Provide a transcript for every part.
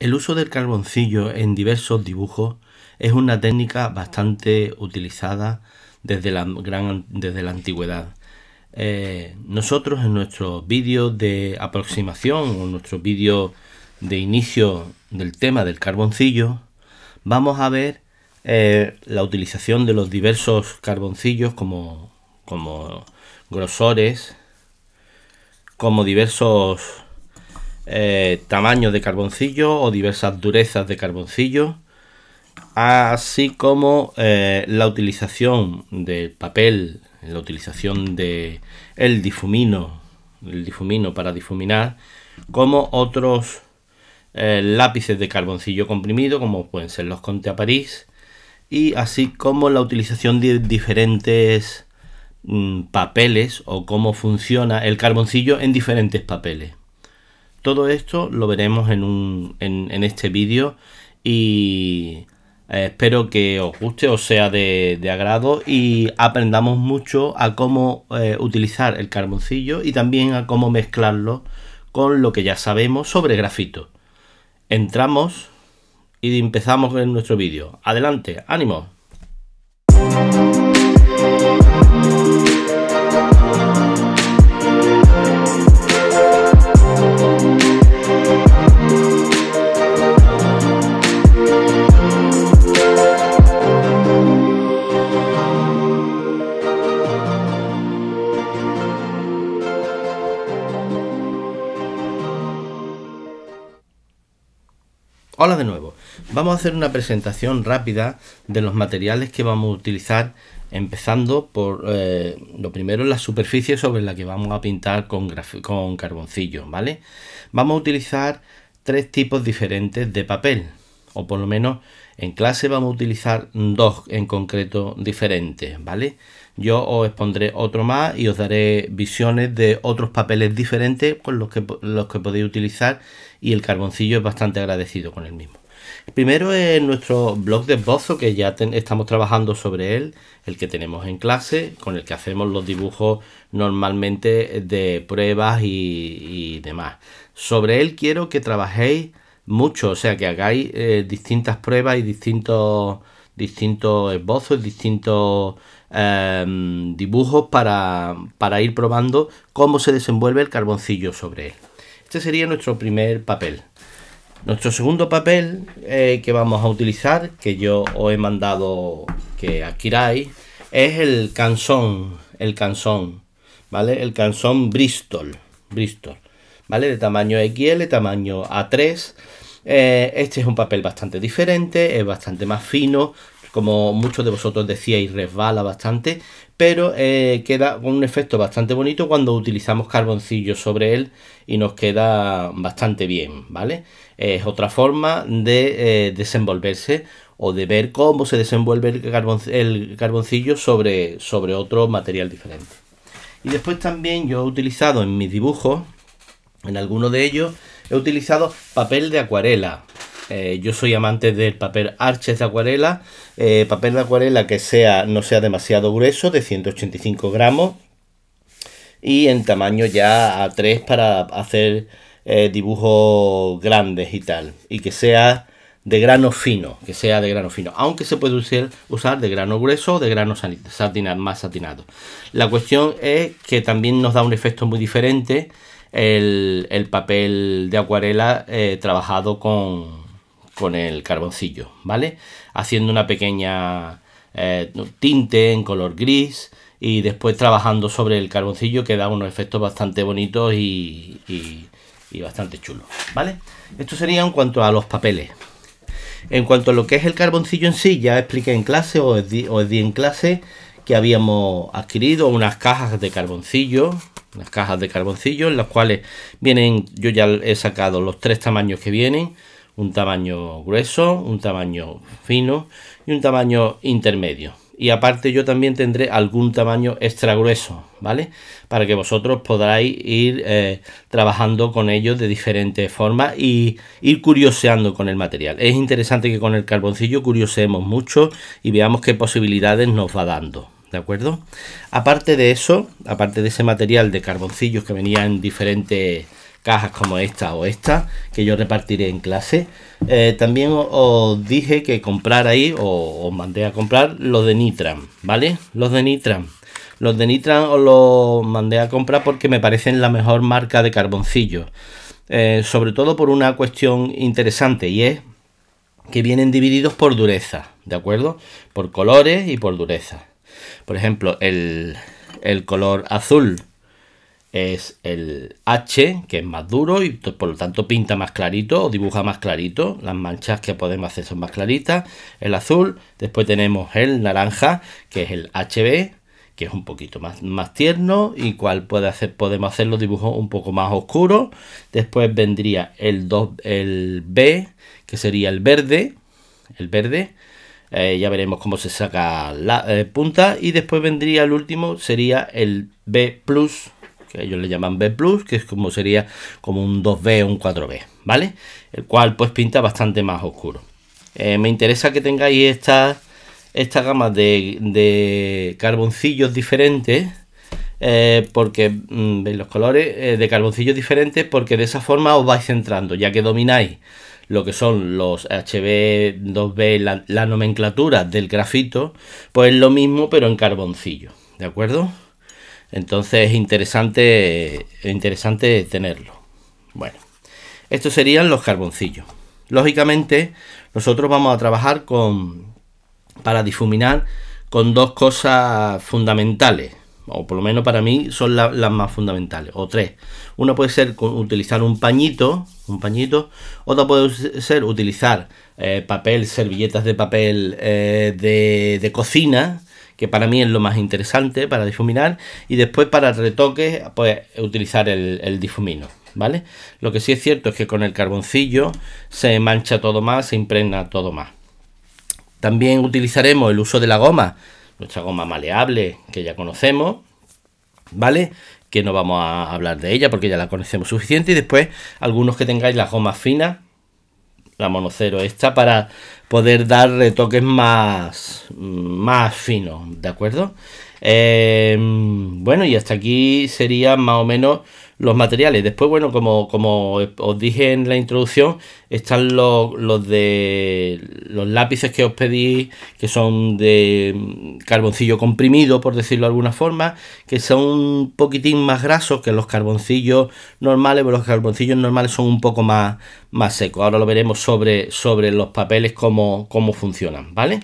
El uso del carboncillo en diversos dibujos es una técnica bastante utilizada desde la, gran, desde la antigüedad. Eh, nosotros en nuestro vídeo de aproximación o nuestro vídeo de inicio del tema del carboncillo, vamos a ver eh, la utilización de los diversos carboncillos como, como grosores, como diversos eh, tamaño de carboncillo o diversas durezas de carboncillo, así como eh, la utilización del papel, la utilización de el difumino, el difumino para difuminar, como otros eh, lápices de carboncillo comprimido, como pueden ser los Conte a París, y así como la utilización de diferentes mm, papeles o cómo funciona el carboncillo en diferentes papeles. Todo esto lo veremos en, un, en, este vídeo y eh, espero que os guste, os sea de, agrado y aprendamos mucho a cómo eh, utilizar el carboncillo y también a cómo mezclarlo con lo que ya sabemos sobre grafito. Entramos y empezamos en nuestro vídeo. Adelante, ánimo. Hola de nuevo, vamos a hacer una presentación rápida de los materiales que vamos a utilizar empezando por eh, lo primero la superficie sobre la que vamos a pintar con, carboncillo, ¿vale? Vamos a utilizar tres tipos diferentes de papel, o por lo menos en clase vamos a utilizar dos en concreto diferentes, ¿vale? vale yo os pondré otro más y os daré visiones de otros papeles diferentes con los que, los que podéis utilizar y el carboncillo es bastante agradecido con el mismo. Primero es nuestro blog de esbozo que ya estamos trabajando sobre él, el que tenemos en clase, con el que hacemos los dibujos normalmente de pruebas y, demás. Sobre él quiero que trabajéis mucho, o sea, que hagáis eh, distintas pruebas y distintos, distintos esbozos, distintos Em, dibujos para, ir probando cómo se desenvuelve el carboncillo sobre él. Este sería nuestro primer papel. Nuestro segundo papel eh, que vamos a utilizar, que yo os he mandado que adquiráis, es el canzón, el cansón, ¿vale? El cansón Bristol, Bristol, ¿vale? De tamaño XL, tamaño A3. Eh, este es un papel bastante diferente, es bastante más fino, como muchos de vosotros decíais, resbala bastante, pero eh, queda con un efecto bastante bonito cuando utilizamos carboncillo sobre él y nos queda bastante bien, ¿vale? Es otra forma de eh, desenvolverse o de ver cómo se desenvuelve el, carboncillo sobre, sobre otro material diferente. Y después también yo he utilizado en mis dibujos, en alguno de ellos, he utilizado papel de acuarela, eh, yo soy amante del papel arches de acuarela, eh, papel de acuarela que sea, no sea demasiado grueso, de 185 gramos, y en tamaño ya a 3 para hacer eh, dibujos grandes y tal, y que sea de grano fino, que sea de grano fino, aunque se puede usar, de grano grueso o de grano satinado, más satinado. La cuestión es que también nos da un efecto muy diferente el, papel de acuarela trabajado con, con el carboncillo, ¿vale? Haciendo una pequeña eh, tinte en color gris y después trabajando sobre el carboncillo que da unos efectos bastante bonitos y, bastante chulos, ¿vale? Esto sería en cuanto a los papeles. En cuanto a lo que es el carboncillo en sí, ya expliqué en clase o es di en clase que habíamos adquirido unas cajas de carboncillo unas cajas de carboncillo en las cuales vienen yo ya he sacado los tres tamaños que vienen un tamaño grueso, un tamaño fino y un tamaño intermedio. Y aparte yo también tendré algún tamaño extra grueso, ¿vale? Para que vosotros podáis ir eh, trabajando con ellos de diferentes formas y ir curioseando con el material. Es interesante que con el carboncillo curioseemos mucho y veamos qué posibilidades nos va dando. ¿De acuerdo? Aparte de eso, aparte de ese material de carboncillos que venía en diferentes cajas como esta o esta que yo repartiré en clase. Eh, también os dije que comprar ahí o os mandé a comprar los de Nitram, ¿vale? Los de Nitram. Los de Nitram os los mandé a comprar porque me parecen la mejor marca de carboncillo. Eh, sobre todo por una cuestión interesante y es que vienen divididos por dureza, ¿de acuerdo? Por colores y por dureza. Por ejemplo, el, el color azul es el H, que es más duro y por lo tanto pinta más clarito o dibuja más clarito. Las manchas que podemos hacer son más claritas. El azul, después tenemos el naranja, que es el HB, que es un poquito más, más tierno y cual puede hacer, podemos hacer los dibujos un poco más oscuros. Después vendría el, 2, el B, que sería el verde. El verde. Eh, ya veremos cómo se saca la eh, punta. Y después vendría el último, sería el B que ellos le llaman B+, que es como sería como un 2B o un 4B, ¿vale? El cual pues pinta bastante más oscuro. Eh, me interesa que tengáis estas esta gama de, carboncillos diferentes eh, porque mm, veis los colores eh, de carboncillos diferentes porque de esa forma os vais centrando ya que domináis lo que son los HB 2B la, nomenclatura del grafito pues lo mismo pero en carboncillo de acuerdo entonces es interesante, interesante tenerlo. Bueno, estos serían los carboncillos. Lógicamente, nosotros vamos a trabajar con, para difuminar con dos cosas fundamentales, o por lo menos para mí son las más fundamentales, o tres. Una puede ser utilizar un pañito, un pañito, otra puede ser utilizar eh, papel, servilletas de papel eh, de, cocina, que para mí es lo más interesante para difuminar, y después para retoques, pues utilizar el, difumino. ¿Vale? Lo que sí es cierto es que con el carboncillo se mancha todo más, se impregna todo más. También utilizaremos el uso de la goma, nuestra goma maleable que ya conocemos, ¿vale? Que no vamos a hablar de ella porque ya la conocemos suficiente. Y después algunos que tengáis las gomas finas, la monocero esta, para poder dar retoques más, más finos, ¿de acuerdo? Eh, bueno, y hasta aquí sería más o menos los materiales. Después, bueno, como, como os dije en la introducción, están los, de los lápices que os pedí, que son de carboncillo comprimido, por decirlo de alguna forma, que son un poquitín más grasos que los carboncillos normales, pero los carboncillos normales son un poco más, más secos. Ahora lo veremos sobre, sobre los papeles cómo, cómo funcionan, ¿vale?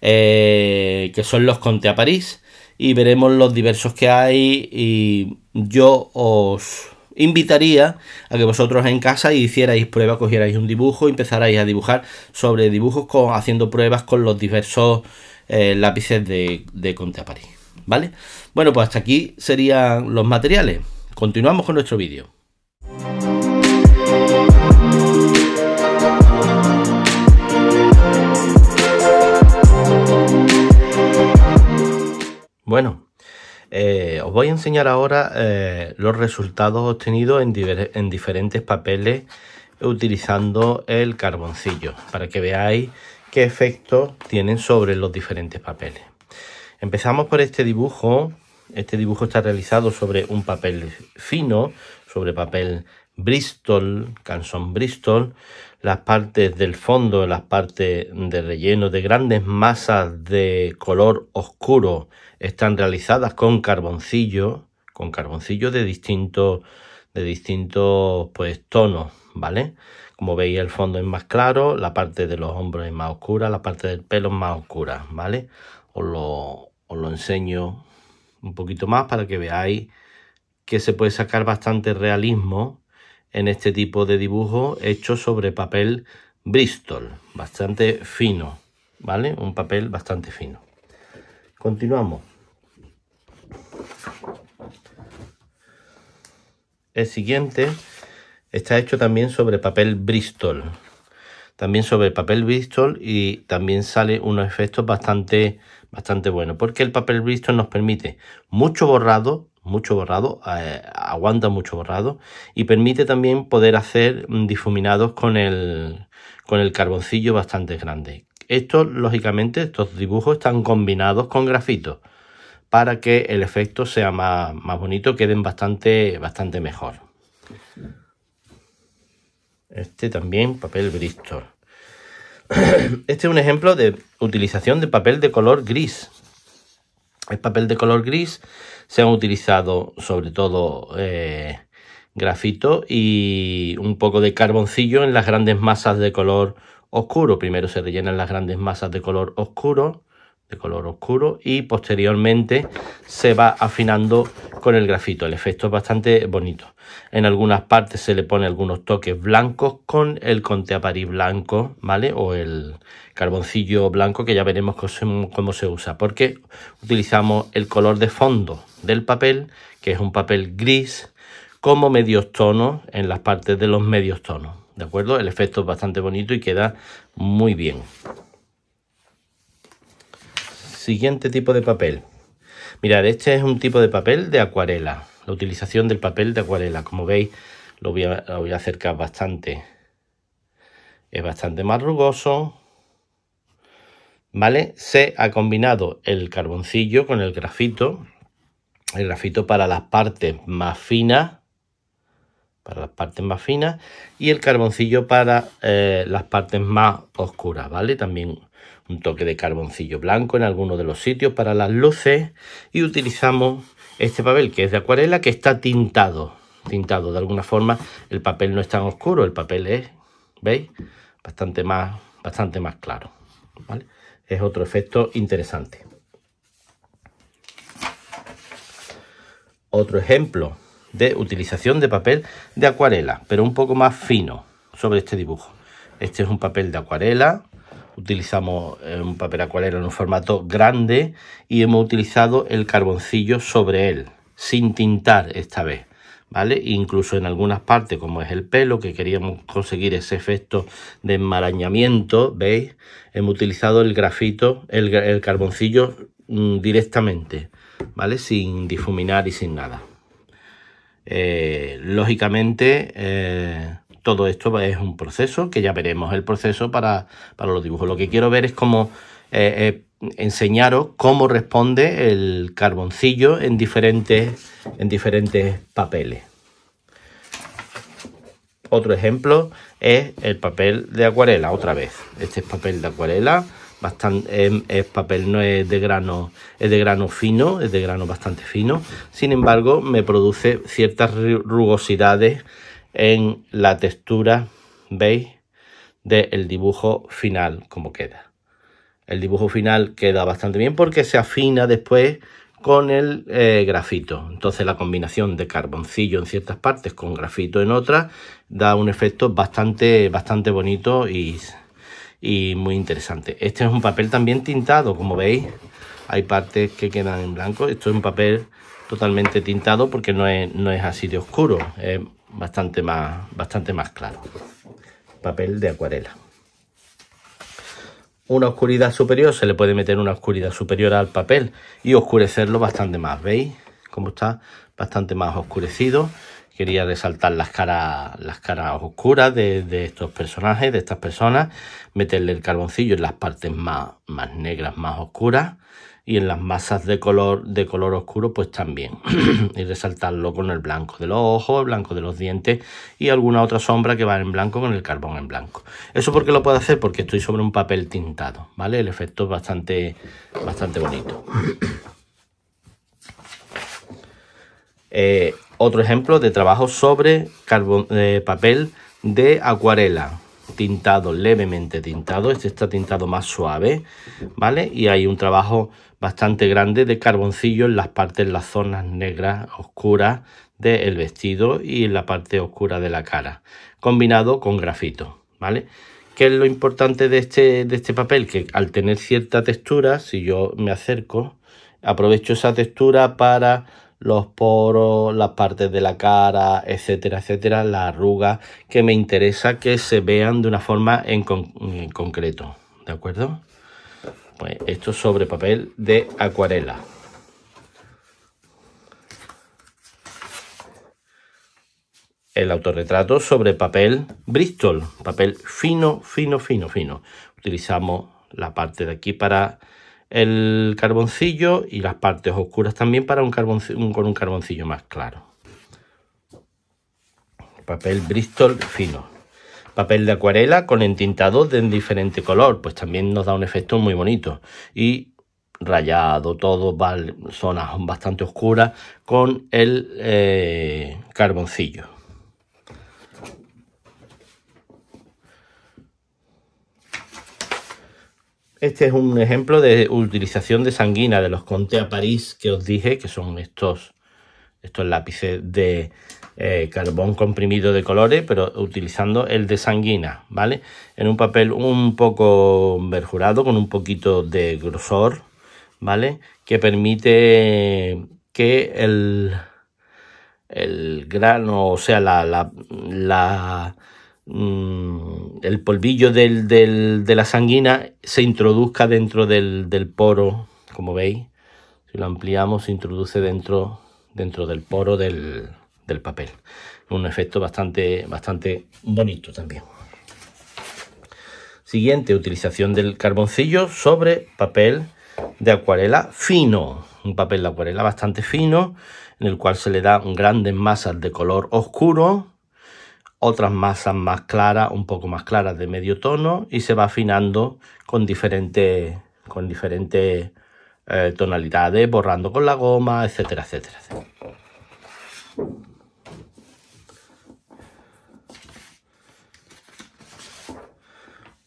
Eh, que son los Conte a París y veremos los diversos que hay y yo os invitaría a que vosotros en casa hicierais pruebas, cogierais un dibujo y empezarais a dibujar sobre dibujos con, haciendo pruebas con los diversos eh, lápices de, de Conte a París. ¿Vale? Bueno, pues hasta aquí serían los materiales. Continuamos con nuestro vídeo. Bueno, eh, os voy a enseñar ahora eh, los resultados obtenidos en, en, diferentes papeles utilizando el carboncillo para que veáis qué efecto tienen sobre los diferentes papeles. Empezamos por este dibujo. Este dibujo está realizado sobre un papel fino, sobre papel Bristol, Canson Bristol, las partes del fondo, las partes de relleno de grandes masas de color oscuro están realizadas con carboncillo, con carboncillo de distintos de distintos pues tonos, ¿vale? Como veis el fondo es más claro, la parte de los hombros es más oscura, la parte del pelo es más oscura, ¿vale? Os os lo enseño un poquito más para que veáis que se puede sacar bastante realismo en este tipo de dibujo hecho sobre papel Bristol, bastante fino, ¿vale? Un papel bastante fino. Continuamos. El siguiente está hecho también sobre papel Bristol. También sobre papel Bristol y también sale unos efectos bastante, bastante buenos. Porque el papel Bristol nos permite mucho borrado, mucho borrado, eh, aguanta mucho borrado y permite también poder hacer difuminados con el, con el carboncillo bastante grande. esto lógicamente, estos dibujos están combinados con grafito para que el efecto sea más, más bonito, queden bastante, bastante mejor. Este también, papel Bristol. Este es un ejemplo de utilización de papel de color gris. El papel de color gris se han utilizado sobre todo eh, grafito y un poco de carboncillo en las grandes masas de color oscuro. Primero se rellenan las grandes masas de color oscuro color oscuro y posteriormente se va afinando con el grafito. El efecto es bastante bonito. En algunas partes se le pone algunos toques blancos con el parís blanco, ¿vale? O el carboncillo blanco que ya veremos cómo se usa. Porque utilizamos el color de fondo del papel, que es un papel gris, como medios tonos en las partes de los medios tonos. ¿De acuerdo? El efecto es bastante bonito y queda muy bien. Siguiente tipo de papel. Mirad, este es un tipo de papel de acuarela. La utilización del papel de acuarela. Como veis, lo voy a, acercar bastante. Es bastante más rugoso. ¿Vale? Se ha combinado el carboncillo con el grafito. El grafito para las partes más finas. Para las partes más finas. Y el carboncillo para eh, las partes más oscuras, ¿vale? También un toque de carboncillo blanco en alguno de los sitios para las luces y utilizamos este papel que es de acuarela que está tintado tintado de alguna forma el papel no es tan oscuro el papel es veis bastante más bastante más claro es otro efecto interesante otro ejemplo de utilización de papel de acuarela pero un poco más fino sobre este dibujo este es un papel de acuarela utilizamos un papel acuarela en un formato grande y hemos utilizado el carboncillo sobre él, sin tintar esta vez. ¿Vale? Incluso en algunas partes, como es el pelo, que queríamos conseguir ese efecto de enmarañamiento, ¿veis? Hemos utilizado el grafito, el, carboncillo mm, directamente, ¿vale? Sin difuminar y sin nada. Eh, lógicamente, eh, todo esto es un proceso que ya veremos el proceso para, los dibujos. Lo que quiero ver es cómo eh, eh, enseñaros cómo responde el carboncillo en diferentes, en diferentes papeles. Otro ejemplo es el papel de acuarela, otra vez. Este es papel de acuarela, bastante, em, es, papel no es de grano, es de grano fino, es de grano bastante fino. Sin embargo, me produce ciertas rugosidades en la textura, ¿veis? Del dibujo final, como queda. El dibujo final queda bastante bien porque se afina después con el eh, grafito. Entonces la combinación de carboncillo en ciertas partes con grafito en otras da un efecto bastante, bastante bonito y, muy interesante. Este es un papel también tintado, como veis. Hay partes que quedan en blanco. Esto es un papel totalmente tintado porque no es, así de oscuro bastante más, bastante más claro. Papel de acuarela. Una oscuridad superior, se le puede meter una oscuridad superior al papel y oscurecerlo bastante más. ¿Veis cómo está? Bastante más oscurecido. Quería resaltar las caras, las caras oscuras de, de estos personajes, de estas personas. Meterle el carboncillo en las partes más, más negras, más oscuras y en las masas de color, de color oscuro pues también y resaltarlo con el blanco de los ojos, el blanco de los dientes y alguna otra sombra que va en blanco con el carbón en blanco. Eso porque lo puedo hacer porque estoy sobre un papel tintado, ¿vale? El efecto es bastante, bastante bonito. Eh, otro ejemplo de trabajo sobre eh, papel de acuarela tintado, levemente tintado, este está tintado más suave, ¿vale? Y hay un trabajo bastante grande de carboncillo en las partes, en las zonas negras oscuras del vestido y en la parte oscura de la cara, combinado con grafito, ¿vale? ¿Qué es lo importante de este, de este papel? Que al tener cierta textura, si yo me acerco, aprovecho esa textura para los poros, las partes de la cara, etcétera, etcétera, las arrugas, que me interesa que se vean de una forma en, concreto, ¿de acuerdo? Pues esto sobre papel de acuarela. el autorretrato sobre papel Bristol, papel fino, fino, fino, fino. Utilizamos la parte de aquí para el carboncillo y las partes oscuras también para un carboncillo, con un carboncillo más claro. Papel Bristol fino. Papel de acuarela con entintado de diferente color, pues también nos da un efecto muy bonito. Y rayado, todo, zonas bastante oscuras con el eh, carboncillo. Este es un ejemplo de utilización de sanguina de los Conte a París que os dije, que son estos, estos lápices de eh, carbón comprimido de colores, pero utilizando el de sanguina, ¿vale? En un papel un poco verjurado, con un poquito de grosor, ¿vale? Que permite que el, el grano, o sea, la, la Mm, el polvillo de la sanguina se introduzca dentro del, poro, como veis, si lo ampliamos se introduce dentro, dentro del poro del, papel. Un efecto bastante, bastante bonito también. Siguiente, utilización del carboncillo sobre papel de acuarela fino. Un papel de acuarela bastante fino, en el cual se le da grandes masas de color oscuro otras masas más claras, un poco más claras de medio tono y se va afinando con diferentes con diferentes eh, tonalidades, borrando con la goma, etcétera, etcétera.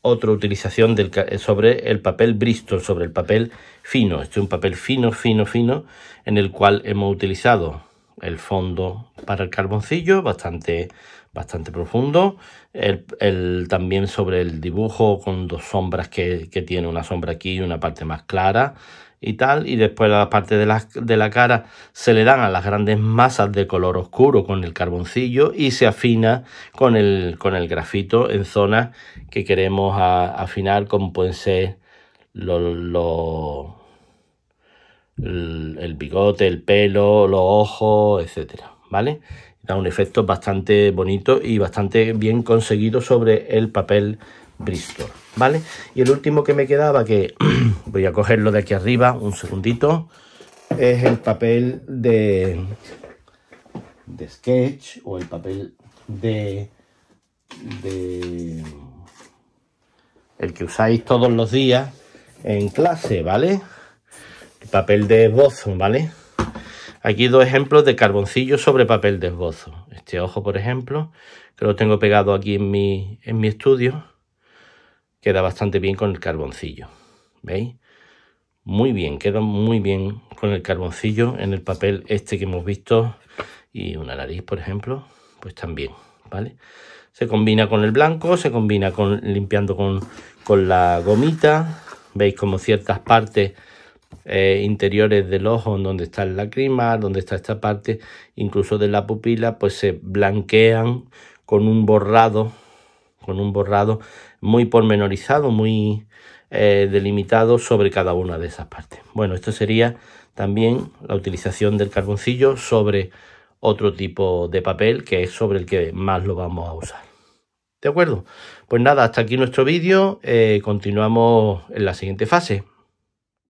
Otra utilización del, eh, sobre el papel Bristol, sobre el papel fino. Este es un papel fino, fino, fino, en el cual hemos utilizado el fondo para el carboncillo, bastante bastante profundo. El, también sobre el dibujo con dos sombras que, tiene una sombra aquí y una parte más clara y tal. Y después la parte de la, de la cara se le dan a las grandes masas de color oscuro con el carboncillo y se afina con el, con el grafito en zonas que queremos afinar como pueden ser los... Lo, el, bigote, el pelo, los ojos, etcétera, ¿vale? da un efecto bastante bonito y bastante bien conseguido sobre el papel Bristol, ¿vale? Y el último que me quedaba, que voy a cogerlo de aquí arriba, un segundito, es el papel de, de sketch o el papel de, el que usáis todos los días en clase, ¿vale? El papel de esbozo, ¿vale? Aquí dos ejemplos de carboncillo sobre papel de esbozo. Este ojo, por ejemplo, que lo tengo pegado aquí en mi, en mi estudio, queda bastante bien con el carboncillo. ¿Veis? Muy bien, queda muy bien con el carboncillo en el papel este que hemos visto y una nariz, por ejemplo, pues también, ¿vale? Se combina con el blanco, se combina con limpiando con, con la gomita. Veis como ciertas partes eh, interiores del ojo, en donde está el lacrimal, donde está esta parte, incluso de la pupila, pues se blanquean con un borrado, con un borrado muy pormenorizado, muy eh, delimitado sobre cada una de esas partes. Bueno, esto sería también la utilización del carboncillo sobre otro tipo de papel que es sobre el que más lo vamos a usar. ¿De acuerdo? Pues nada, hasta aquí nuestro vídeo. Eh, continuamos en la siguiente fase.